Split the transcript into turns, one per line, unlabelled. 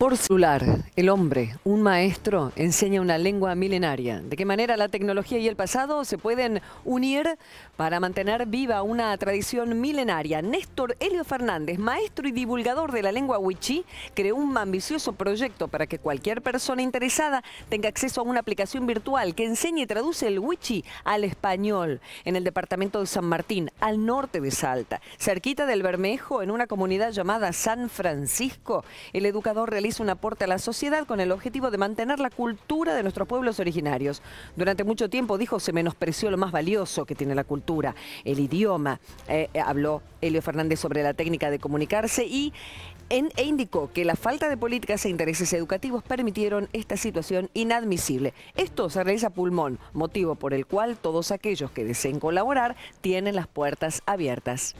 Por celular, el hombre, un maestro, enseña una lengua milenaria. ¿De qué manera la tecnología y el pasado se pueden unir para mantener viva una tradición milenaria? Néstor Helio Fernández, maestro y divulgador de la lengua wichí, creó un ambicioso proyecto para que cualquier persona interesada tenga acceso a una aplicación virtual que enseñe y traduce el wichí al español en el departamento de San Martín, al norte de Salta, cerquita del Bermejo, en una comunidad llamada San Francisco. El educador realiza hizo un aporte a la sociedad con el objetivo de mantener la cultura de nuestros pueblos originarios. Durante mucho tiempo, dijo, se menospreció lo más valioso que tiene la cultura, el idioma. Eh, eh, habló Elio Fernández sobre la técnica de comunicarse y e indicó que la falta de políticas e intereses educativos permitieron esta situación inadmisible. Esto se realiza pulmón, motivo por el cual todos aquellos que deseen colaborar tienen las puertas abiertas.